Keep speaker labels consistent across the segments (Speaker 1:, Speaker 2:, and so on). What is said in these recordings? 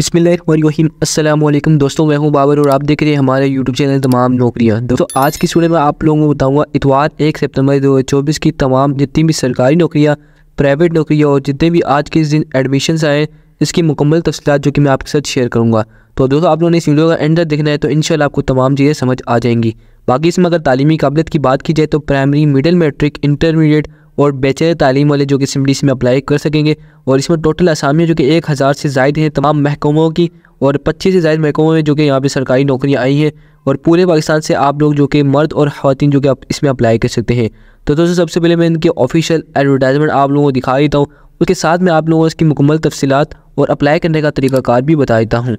Speaker 1: बिस्मिल्लाम दोस्तों मैं हूं बाबर और आप देख रहे हैं हमारे यूट्यूब चैनल तमाम नौकरियां दोस्तों आज की स्टूडियो में आप लोगों को बताऊंगा इतवार एक सितंबर 2024 की तमाम जितनी भी सरकारी नौकरियां प्राइवेट नौकरियां और जितने भी आज के इस दिन एडमिशन आए इसकी मुकम्मल तफसलत जो कि मैं आपके साथ शेयर करूँगा तो दोस्तों आप लोगों ने इस वीडियो का एंड तक देखना है तो इन आपको तमाम चीज़ें समझ आ जाएंगी बाकी इसमें अगर तालीमी काबिलियत की बात की जाए तो प्राइमरी मिडिल मेट्रिक इंटरमीडिएट और बेचर तालीम वाले जो कि सिमडी सी में अप्लाई कर सकेंगे और इसमें टोटल असामियाँ जो कि एक हज़ार से ज़्यादा हैं तमाम महकमों की और पच्चीस से ज़्यादा महकमों में जो कि यहाँ पर सरकारी नौकरियाँ आई हैं और पूरे पाकिस्तान से आप लोग जो कि मर्द और खातन जो कि आप इसमें अप्लाई कर सकते हैं तो दोस्तों सबसे पहले मैं इनके ऑफिशियल एडवर्टाइजमेंट आप लोगों को दिखा देता हूँ उसके साथ मैं आप लोगों को इसकी मुकम्मल तफसीत और अप्लाई करने का तरीक़ाकार भी बता देता हूँ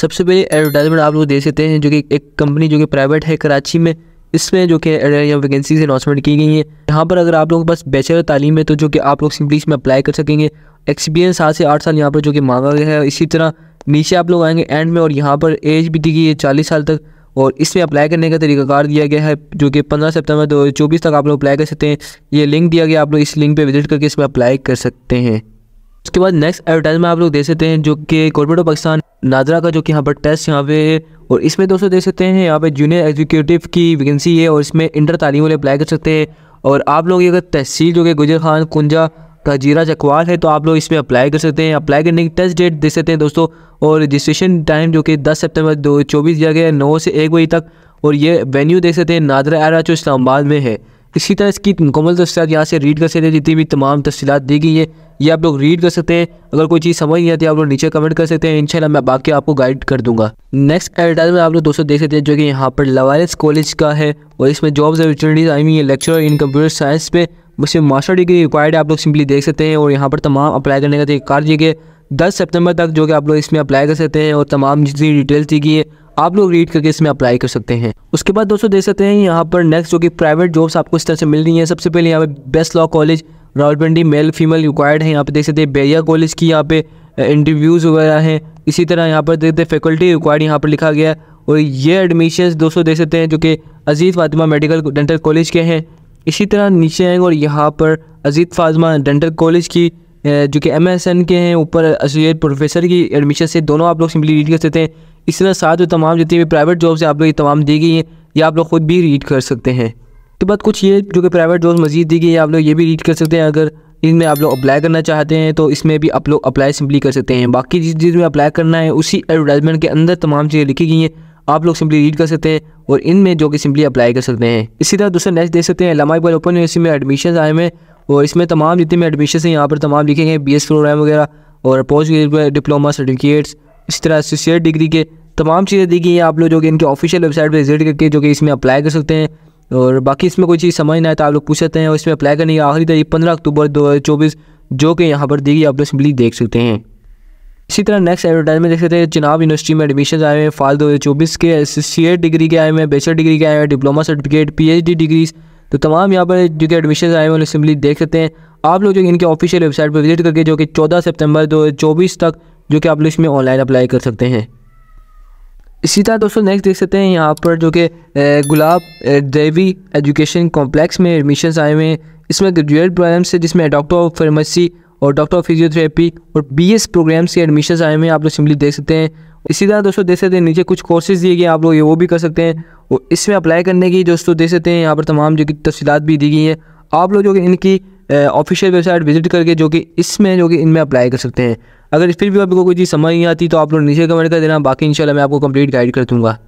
Speaker 1: सबसे पहले एडवर्टाइजमेंट आप लोग देख सकते हैं जो कि एक कंपनी जो कि प्राइवेट है कराची में इसमें जो कि या वैकेंसीज अनाउंसमेंट की गई हैं यहाँ पर अगर आप लोगों के पास बैचलर तालीम है तो जो कि आप लोग सिंपली इसमें अप्लाई कर सकेंगे एक्सपीरियंस सात से आठ साल यहाँ पर जो कि मांगा गया है इसी तरह नीचे आप लोग आएंगे एंड में और यहाँ पर एज भी दी गई है चालीस साल तक और इसमें अप्लाई करने का तरीकाकार दिया गया है जो कि पंद्रह सितंबर दो तक आप लोग अप्लाई कर सकते हैं ये लिंक दिया गया आप लोग इस लिंक पर विजिट करके इसमें अप्लाई कर सकते हैं उसके बाद नेक्स्ट एडवर्टाइजमेंट आप लोग दे सकते हैं जो कि कॉर्पोरेट ऑफ पाकिस्तान नादरा का जो कि यहाँ पर टेस्ट यहाँ पे और इसमें दोस्तों दे सकते हैं यहाँ पे जूनियर एग्जीक्यूटिव की वैकेंसी है और इसमें इंटर तालीम वाले अप्लाई कर सकते हैं और आप लोग अगर तहसील जो कि गुजर खान कुंजा जीरा चकवाल है तो आप लोग इसमें अप्लाई कर सकते हैं अप्लाई करने की टेस्ट डेट दे सकते हैं दोस्तों और रजिस्ट्रेशन टाइम जो कि दस सेप्टेम्बर दो चौबीस दिया गया है नौ से एक बजे तक और ये वेन्यू देख सकते हैं नादरा एरा जो इस्लामाबाद में है इसी तरह इसकी मुकम्मल तफसीत यहाँ से रीड कर सकते हैं जितनी भी तमाम तफसीत दी गई है ये आप लोग रीड कर सकते हैं अगर कोई चीज़ समझ नहीं आती आप लोग नीचे कमेंट कर सकते हैं इंशाल्लाह मैं बाकी आपको गाइड कर दूंगा नेक्स्ट एडवर्टाइज में आप लोग दोस्तों देख सकते हैं जो कि यहाँ पर लवारिस कॉलेज का है और इसमें जॉब्स अपॉर्चुनिटीज़ आई हुई है लेक्चर इन कंप्यूटर साइंस पे उसमें मास्टर डिग्री रिक्वायर्ड है आप लोग सिंपली देख सकते हैं और यहाँ पर तमाम अप्लाई करने का तरीका दिए गए दस सितंबर तक जो कि आप लोग इसमें अप्लाई कर सकते हैं और तमाम जितनी डिटेल्स दी गई है आप लोग रीड करके इसमें अप्लाई कर सकते हैं उसके बाद दोस्तों देख सकते हैं यहाँ पर नेक्स्ट जो कि प्राइवेट जॉब्स आपको इस तरह से मिल रही हैं सबसे पहले यहाँ पे best law college Rawalpindi male female required है यहाँ पे देख सकते हैं बेरिया कॉलेज की यहाँ पे इंटरव्यूज़ वगैरह हैं इसी तरह यहाँ पर देखते हैं फैकल्टी रिक्वायर्ड यहाँ पर लिखा गया है और ये एडमिशन दोस्तों देख सकते हैं जो कि Ajit Fatima medical dental college के हैं इसी तरह नीचे आएंगे और यहाँ पर अजीत फातिमा डेंटल कॉलेज की जो कि एम के हैं ऊपर एसोसिएट प्रोफेसर की एडमिशन से दोनों आप लोग सिंपली रीड कर सकते हैं इसी तरह साथ जो तमाम जितनी भी प्राइवेट जॉब्स हैं आप लोग ये तमाम दी गई हैं या आप लोग ख़ुद भी रीड कर सकते हैं तो बात कुछ ये जो कि प्राइवेट जॉब्स मजीद दी गई हैं आप लोग ये भी रीड कर सकते हैं अगर इनमें आप लोग अप्लाई करना चाहते हैं तो इसमें भी आप लोग अप्लाई सिंपली कर सकते हैं बाकी जिस चीज़ में अप्लाई करना है उसी एडवर्टाइजमेंट के अंदर तमाम चीज़ें लिखी गई हैं आप लोग सिंपली रीड कर सकते हैं और इनमें जो कि सिंपली अप्लाई कर सकते हैं इसी तरह दूसरा नेक्स्ट देख सकते हैं लामा इकबाल ओपन यूनिवर्सिटी में एडमिशन आए हैं और इसमें तमाम जितने भी एडमिशन हैं यहाँ पर तमाम लिखे गए बी एस प्रोग्राम वगैरह और पोस्ट ग्रेजुएट डिप्लोमा सर्टिफिकेट्स इस तरह एसोसिएट डिग्री के तमाम चीज़ें दी गई हैं आप लोग जो कि इनके ऑफिशियल वेबसाइट पर विजिट करके जो कि इसमें अप्लाई कर सकते हैं और बाकी इसमें कोई चीज़ समझ ना आए तो आप लोग पूछ सकते हैं और इसमें अप्लाई करने की आखिरी तारीख पंद्रह अक्टूबर दो हज़ार चौबीस जो कि यहाँ पर दी गई आप लोग सिंपली देख सकते हैं इसी तरह नेक्स्ट एडवर्टाइजमेंट देख सकते हैं चिनाब यूनिवर्सिटी में एडमिशन आए हैं फाल दो हज़ार चौबीस के एसोसिएट डिग्री के आए हुए हैं बैचलर डिग्री के आए हैं डिप्लोमा सर्टिफिकेट पीएचडी डिग्रीज तो तमाम यहाँ पर जो कि एडमिशन आए हैं हैं सिंपली देख सकते हैं आप लोग जो इनके ऑफिशियल वेबसाइट पर विजिट करके जो कि चौदह सितंबर दो तक जो कि आप लोग इसमें ऑनलाइन अप्लाई कर सकते हैं इसी तरह दोस्तों नेक्स्ट देख सकते हैं यहाँ पर जो कि गुलाब देवी एजुकेशन कॉम्प्लेक्स में एडमिशन आए हुए हैं इसमें ग्रेजुएट प्रोग्राम्स है जिसमें डॉक्टर ऑफ फार्मेसी और डॉक्टर ऑफ फिजियोथेरेपी और बी एस प्रोग्राम्स के एडमिशन आए हुए हैं आप लोग सिंपली देख सकते हैं इसी तरह दोस्तों देख सकते हैं नीचे कुछ कोर्सेज़ दिए गए आप लोग ये वो भी कर सकते हैं और इसमें अप्लाई करने की दोस्तों देख सकते हैं यहाँ पर तमाम जो कि तफसीत भी दी गई हैं आप लोग जो कि इनकी ऑफिशियल वेबसाइट विजिट करके जो कि इसमें जो कि इनमें अप्लाई कर सकते हैं अगर फिर भी आपको कोई चीज़ समझ नहीं आती तो आप लोग नीचे कमेंट कर देना बाकी इंशाल्लाह मैं आपको कंप्लीट गाइड कर दूँगा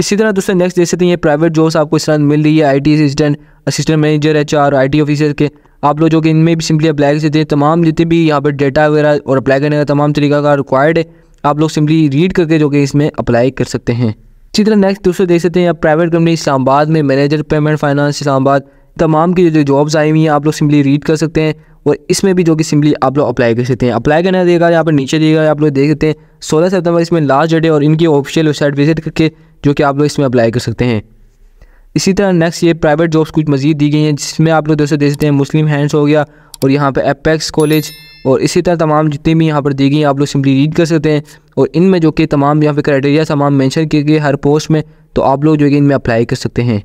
Speaker 1: इसी तरह दोस्तों नेक्स्ट सकते हैं ये प्राइवेट जॉब्स आपको इस तरह मिल रही है टी assistant assistant manager H R I officer के आप लोग जो कि इनमें भी सिंपली अप्लाई कर सकते हैं तमाम जितने भी यहाँ पर डेटा वगैरह और अप्लाई करने का तमाम तरीका का रिक्वायर्ड है आप लोग सिंपली रीड करके जो कि इसमें अप्लाई कर सकते हैं इसी तरह नेक्स्ट दोस्तों देख सकते हैं आप प्राइवेट कंपनी इस्लाबाद में मैनेजर पेमेंट फाइनेंस इस्लाबाद तमाम की जो जॉब्स आई हुई हैं आप लोग सिंपली रीड कर सकते हैं और इसमें भी जो कि सिंपली आप लोग अप्लाई कर सकते हैं अप्लाई करना देगा यहाँ पर नीचे देगा आप लोग देख सकते हैं सोलह सितंबर इसमें लास्ट डेट है और इनकी ऑफिशियल वेबसाइट विजिट करके जो कि आप लोग इसमें अप्लाई कर सकते हैं इसी तरह नेक्स्ट ये प्राइवेट जॉब्स कुछ मजीद दी गई हैं जिसमें आप लोग दोस्तों देख सकते हैं मुस्लिम हैंड्स हो गया और यहाँ पर एपेक्स कॉलेज और इसी तरह तमाम जितने भी यहाँ पर दी गई हैं आप लोग सिंपली रीड कर सकते हैं और इनमें जो कि तमाम यहाँ पर क्राइटेरिया तमाम मैंशन किए गए हर पोस्ट में तो आप लोग जो है इनमें अप्लाई कर सकते हैं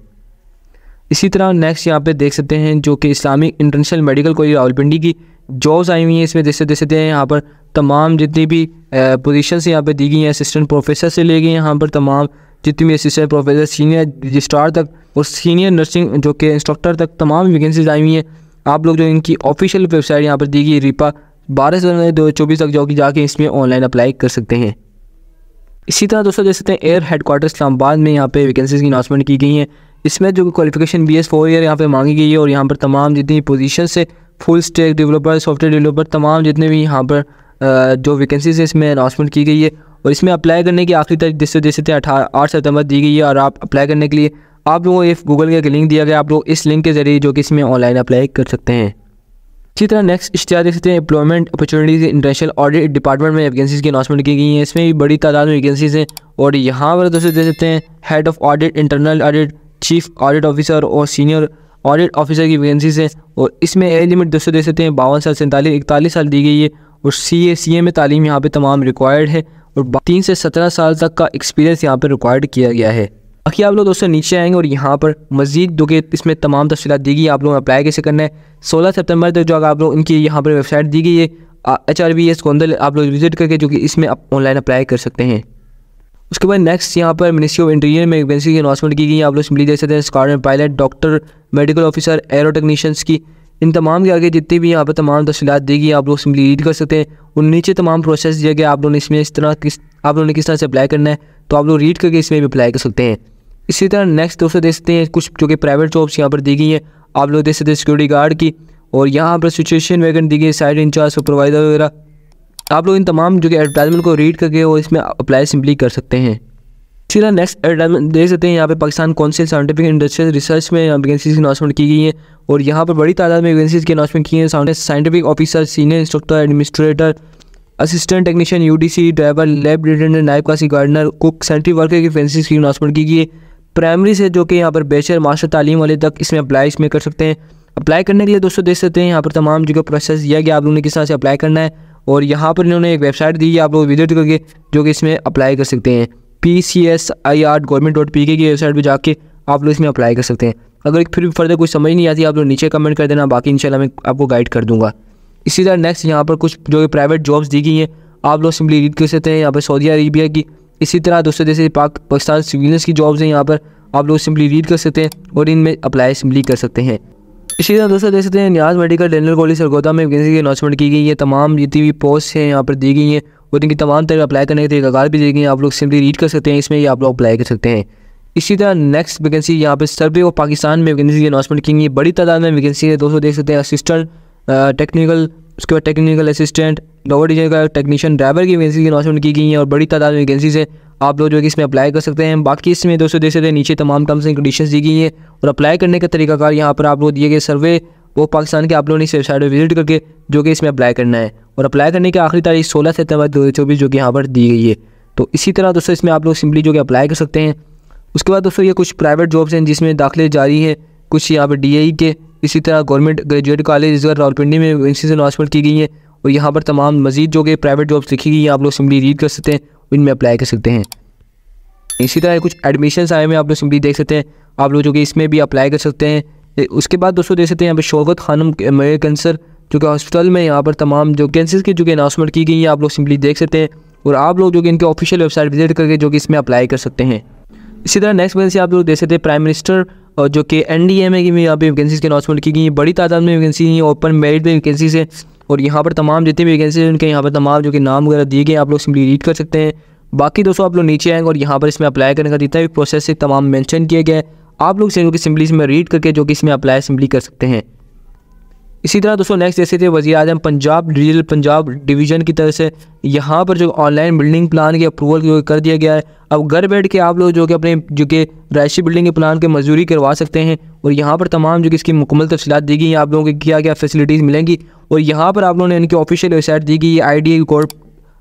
Speaker 1: इसी तरह नेक्स्ट यहाँ पे देख सकते हैं जो कि Islamic international medical college Rawalpindi की जॉब्स आई हुई हैं इसमें देख सकते देख हैं यहाँ पर तमाम जितनी भी पोजीशंस यहाँ पे दी गई हैं असिस्टेंट प्रोफेसर से ले गए यहाँ पर तमाम जितनी भी असिस्टेंट प्रोफेसर सीनियर रजिस्ट्रार तक और सीनियर नर्सिंग जो कि इंस्ट्रक्टर तक तमाम वैकेंसीज आई हुई हैं आप लोग जो इनकी ऑफिशियल वेबसाइट यहाँ पर दी गई रिपा बारह से दो चौबीस तक जो कि जाके इसमें ऑनलाइन अप्लाई कर सकते हैं इसी तरह दोस्तों देख सकते हैं एयर हेडकोार्टर इस्लामाबाद में यहाँ पे वैकेंसीज की अनाउंसमेंट की गई हैं इसमें जो qualification B S four year यहाँ पर मांगी गई है और यहाँ पर तमाम जितनी पोजीशन से full stack developer software developer तमाम जितने भी यहाँ पर जो वैकेंसीज है इसमें अनाउंसमेंट की गई है और इसमें अप्लाई करने की आखिरी तारीख जिससे जैसे थे आठ सितंबर दी गई है और आप अप्लाई करने के लिए आप लोगों को गूगल का एक लिंक दिया गया आप लोग इस लिंक के जरिए जो कि इसमें ऑनलाइन अप्लाई कर सकते हैं इसी तरह नेक्स्ट इश्तिहार देख सकते हैं employment opportunities international audit department में वैकेंसीज़ की अनाउंसमेंट की गई है इसमें भी बड़ी तादाद में वैकेंसीज़ हैं और यहाँ पर दोस्तों देख सकते हैं head of audit internal audit chief audit officer और सीनियर ऑडिट ऑफिसर की वैकेंसीज है और इसमें एज लिमिट दोस्तों दे सकते हैं बावन साल सैंतालीस इकतालीस साल दी गई है और सी ए सी ए में तालीम यहाँ पर तमाम रिक्वायर्ड है और तीन से सत्रह साल तक का एक्सपीरियंस यहाँ पर रिक्वायर्ड किया गया है बाकी आप लोग दोस्तों नीचे आएंगे और यहाँ पर मजीद जो कि इसमें तमाम तफसीत दी गई आप लोगों ने अप्लाई कैसे करना है सोलह सितंबर तक जो आप लोग इनकी यहाँ पर वेबसाइट दी गई है H R B S Gondal आप लोग विजिट करके जो कि इसमें आप ऑनलाइन अप्लाई कर सकते हैं उसके बाद नेक्स्ट यहाँ पर मिनिस्ट्री ऑफ इंटीरियर में वैकेंसी की अनाउंसमेंट की गई आप लोग सिंपली देख सकते हैं squadron pilot doctor medical officer aero technicians की इन तमाम के आगे जितनी भी यहाँ पर तमाम तफसीत दी गई आप लोग सिंपली रीड कर सकते हैं और नीचे तमाम प्रोसेस दिया गया आप लोगों ने इसमें इस तरह किस आप लोगों ने किस तरह से अप्लाई करना है तो आप लोग रीड करके इसमें भी अप्लाई कर सकते हैं इसी तरह नेक्स्ट दोस्तों देख सकते हैं कुछ जो कि प्राइवेट जॉब्स यहाँ पर दी गई हैं आप लोग देख सकते हैं सिक्योरिटी गार्ड की और यहाँ पर सिचुएशन वैकेंट दी गई साइड इंचार्ज सुपरवाइजर वगैरह आप लोग इन तमाम जो कि एडवर्टाइजमेंट को रीड करके और इसमें अप्लाई सिंपली कर सकते हैं सीधा नेक्स्ट एडवर्टाइजमेंट देख सकते हैं यहाँ पे Pakistan council scientific industrial research में वैकेंसीज की अनाउंसमेंट की गई है और यहाँ पर बड़ी तादाद में वैकेंसीज की अनाउंसमेंट की है scientific officer senior instructor administrator assistant technician C driver lab attendant नाइब कासी गार्डनर कुक सेंट्री वर्कर की वैकेंसीज की अनाउंसमेंट की गई है प्राइमरी से जो कि यहाँ पर बेचर मास्टर तालीम वाले तक इसमें अप्लाई इसमें कर सकते हैं अप्लाई करने के लिए दोस्तों देख सकते हैं यहाँ पर तमाम जो प्रोसेस दिया गया आप लोगों ने किस तरह से अप्लाई करना है और यहाँ पर इन्होंने एक वेबसाइट दी है आप लोग विजिट करके जो कि इसमें अप्लाई कर सकते हैं P C S I R government dot P K की वेबसाइट पर जाके आप लोग इसमें अप्लाई कर सकते हैं अगर फिर भी फर्दर कुछ समझ नहीं आती आप लोग नीचे कमेंट कर देना बाकी इंशाल्लाह मैं आपको गाइड कर दूंगा इसी तरह नेक्स्ट यहाँ पर कुछ जो प्राइवेट जॉब्स दी गई हैं आप लोग सिंपली रीड कर सकते हैं यहाँ पर सऊदी अरेबिया की इसी तरह दूसरे जैसे पाक पाकिस्तान सिविलियंस की जॉब्स हैं यहाँ पर आप लोग सिंपली रीड कर सकते हैं और इनमें अप्लाई सिंपली कर सकते हैं इसी तरह दोस्तों देख सकते हैं Niaz medical dental college Sargodha में वैकेंसी की अनाउंसमेंट की गई है तमाम जितनी भी पोस्ट हैं यहाँ पर दी गई हैं और इनकी तमाम तरह अप्लाई करने के तरीकाकार भी दी गई हैं आप लोग सिंपली रीड कर सकते हैं इसमें ये आप लोग अप्लाई कर सकते हैं इसी तरह नेक्स्ट वैकेंसी यहाँ पर सर्वे ऑफ पाकिस्तान में वैकेंसी की अनाउंसमेंट की गई है बड़ी तादाद में वैकेंसी है दोस्तों देख सकते हैं असिस्टेंट टेक्निकल उसके बाद टेक्निकल असिस्टेंट लोअर डिजाइन का टेक्नीशियन ड्राइवर की वैकेंसी की अनाउंसमेंट की गई है और बड़ी तादाद में वैकेंसीज है आप लोग जो है कि इसमें अप्लाई कर सकते हैं बाकी इसमें दोस्तों देख सकते हैं नीचे तमाम टर्म्स एंड कंडीशन दी गई हैं और अप्लाई करने का तरीकाकार यहाँ पर आप लोग दिए गए सर्वे वो पाकिस्तान के आप लोगों ने इस वेबसाइट पर विजिट करके जो कि इसमें अप्लाई करना है और अप्लाई करने की आखिरी तारीख सोलह सितंबर दो हज़ार चौबीस जो कि यहाँ पर दी गई है तो इसी तरह दोस्तों इसमें आप लोग सिंपली जो कि अप्लाई कर सकते हैं उसके बाद दोस्तों ये कुछ प्राइवेट जॉब्स हैं जिसमें दाखिले जारी हैं कुछ यहाँ पर डी e के इसी तरह गवर्नमेंट ग्रेजुएट कॉलेज इस बार रावलपिंडी में इंस्टीट्यूशन हॉस्पिटल की गई है और यहाँ पर तमाम मजीद जो कि प्राइवेट जॉब्स लिखी गई हैं आप लोग सिंपली रीड कर सकते हैं इनमें अप्लाई कर सकते हैं इसी तरह कुछ एडमिशन आए हुए आप लोग सिंपली देख सकते हैं आप लोग जो कि इसमें भी अप्लाई कर सकते हैं उसके बाद दोस्तों देख सकते हैं यहाँ पर शौकत खानम मेयर कैंसर जो कि हॉस्पिटल में यहाँ पर तमाम जो कैंसर की जो कि अनाउंसमेंट की गई है आप लोग सिंपली देख सकते हैं और आप लोग जो कि इनके ऑफिशियल वेबसाइट विजिट करके जो कि इसमें अप्लाई कर सकते हैं इसी तरह नेक्स्ट वैकेंसी आप लोग देख सकते हैं प्राइम मिनिस्टर और जो कि एन डी एम ए की यहाँ पे वैकेंसीज की अनाउंसमेंट की गई है बड़ी तादाद में वैकेंसी हैं ओपन मेरिट में वैकेंसीज हैं और यहाँ पर तमाम जितनी भी वैकेंसी उनके यहाँ पर तमाम जो कि नाम वगैरह दिए गए आप लोग सिंपली रीड कर सकते हैं बाकी दोस्तों आप लोग नीचे आएंगे और यहाँ पर इसमें अप्लाई करने का जितना भी प्रोसेस है तमाम मैंशन किए गए आप लोग जो कि सिंपली इसमें रीड करके जो कि इसमें अप्लाई सिंपली कर सकते हैं इसी तरह दोस्तों नेक्स्ट जैसे थे वजी अजम पंजाब डिजिटल पंजाब डिवीजन की तरफ से यहाँ पर जो ऑनलाइन बिल्डिंग प्लान के अप्रूवल जो कर दिया गया है अब घर बैठ के आप लोग जो कि अपने जो कि रायशी बिल्डिंग के प्लान के मंजूरी करवा सकते हैं और यहाँ पर तमाम जो कि इसकी मुकम्मल तफसीत दी गई हैं आप लोगों को क्या क्या फैसिलिटीज़ मिलेंगी और यहाँ पर आप लोगों ने इनकी ऑफिशियल वेबसाइट दी गई I D code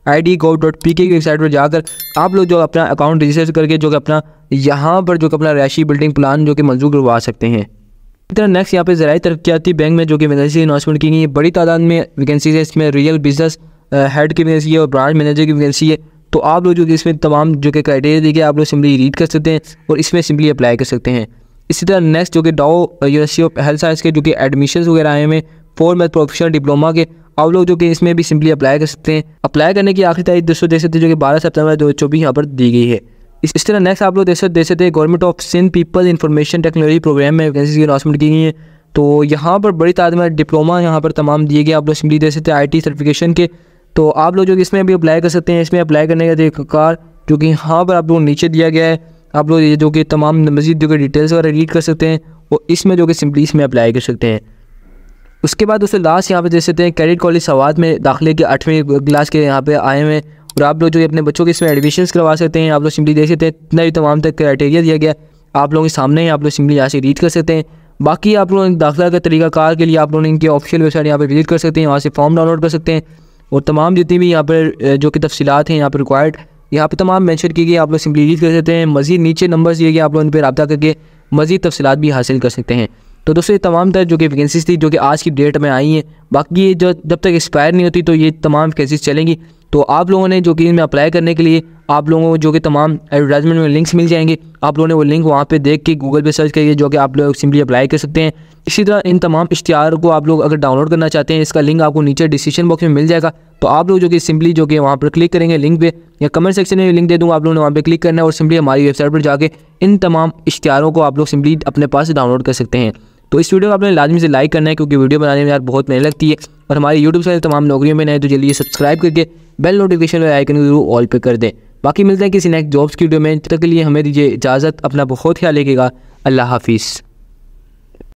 Speaker 1: I D gov dot P K की वेबसाइट पर जाकर आप लोग जो अपना अकाउंट रजिस्टर करके जो कि अपना यहाँ पर जो कि अपना रैशी बिल्डिंग प्लान जो कि मंजूर करवा सकते हैं इसी तरह नेक्स्ट यहाँ पे ज़रा तरक्याती बैंक में जो कि वैकेंसी अनाउंसमेंट की गई है बड़ी तादाद में वैकेंसीज है इसमें रियल बिजनेस हेड की वैकेंसी है और ब्रांच मैनेजर की वैकेंसी है तो आप लोग जो कि इसमें तमाम जो कि क्राइटेरिया गए आप लोग सिंपली रीड कर सकते हैं और इसमें सिंपली अप्लाई कर सकते हैं इसी तरह नेक्स्ट जो कि Dow university of health science के जो कि एडमिशन वगैरह आए हैं फोर मैथ प्रोफेशनल डिप्लोमा के आप लोग जो कि इसमें भी सिंपली अप्लाई कर सकते हैं अप्लाई करने की आखिरी तारीख दोस्तों देख सकते हैं जो कि बारह सितंबर दो चौबीस यहाँ पर दी गई है इस तरह नेक्स्ट आप लोग देख सकते देख सकते government of Sindh people information technology program में वैकेंसी की अनाउंसमेंट की गई है तो यहाँ पर बड़ी तादाद में डिप्लोमा यहाँ पर तमाम दिए गए आप लोग सिंपली देख सकते हैं आई सर्टिफिकेशन के तो आप लोग जो कि इसमें भी अप्लाई कर सकते हैं इसमें अप्लाई करने का कार जो कि यहाँ पर आप लोग नीचे दिया गया है आप लोग ये जो कि तमाम मजीद जो कि डिटेल्स वगैरह रीड कर सकते हैं और इसमें जो कि सिंपली इसमें अप्लाई कर सकते हैं उसके बाद उससे लास्ट यहाँ पे देख सकते हैं कैडेट कॉलेज सवाद में दाखिले के आठवें क्लास के यहाँ पे आए हुए और आप लोग जो अपने बच्चों के इसमें एडमिशन करवा सकते हैं आप लोग सिम्पली देख सकते हैं इतना ही तमाम तक क्राइटेरिया दिया गया आप लोगों के सामने ही आप लोग सिम्पली यहाँ से रीड कर सकते हैं बाकी आप लोग दाखिला का तरीकाकार के लिए आप लोग इनके ऑफिशियल वेबसाइट यहाँ पर विजिट कर सकते हैं वहाँ से फॉर्म डाउनलोड कर सकते हैं और तमाम जितनी भी यहाँ पर जो कि तफसीत हैं यहाँ पर रिक्वायर्ड यहाँ पर तमाम मैंशन की गई आप लोग सिम्पली रीड कर सकते हैं मज़ीद नीचे नंबर दिए गए आप लोग इन पर रबा करके मज़ीद तफसलत भी हासिल कर सकते हैं तो दोस्तों ये तमाम तरह जो कि वैकेंसीज थी जो कि आज की डेट में आई हैं बाकी ये जो जब तक एक्सपायर नहीं होती तो ये तमाम वैकेंसीज चलेंगी तो आप लोगों ने जो कि इनमें अप्लाई करने के लिए आप लोगों को जो कि तमाम एडवर्टाइजमेंट में लिंक्स मिल जाएंगे आप लोगों ने वो लिंक वहाँ पे देख के गूगल पे सर्च करिए जो कि आप लोग सिंपली अप्लाई कर सकते हैं इसी तरह इन तमाम इश्तहार को आप लोग अगर डाउनलोड करना चाहते हैं इसका लिंक आपको नीचे डिस्क्रिप्शन बॉक्स में मिल जाएगा तो आप लोग जो कि सिंपली जो कि वहाँ पर क्लिक करेंगे लिंक पे या कमेंट सेक्शन में लिंक दे दूँगा आप लोगों ने वहाँ पर क्लिक करना है और सिंपली हमारी वेबसाइट पर जाकर इन तमाम इश्तारों को आप लोग सिंपली अपने पास डाउनलोड कर सकते हैं तो इस वीडियो को आपने लाजमी से लाइक करना है क्योंकि वीडियो बनाने में यार बहुत मेहनत लगती है और हमारे यूट्यूब चैनल तमाम नौकरियों में नए तो जल्दी सब्सक्राइब करके बेल नोटिफिकेशन और आइकन जरूर ऑल पे कर दें बाकी मिलते हैं किसी नेक्स्ट जॉब्स की वीडियो में तक के लिए हमें दीजिए इजाज़त अपना बहुत ख्याल रखिएगा अल्लाह हाफिज़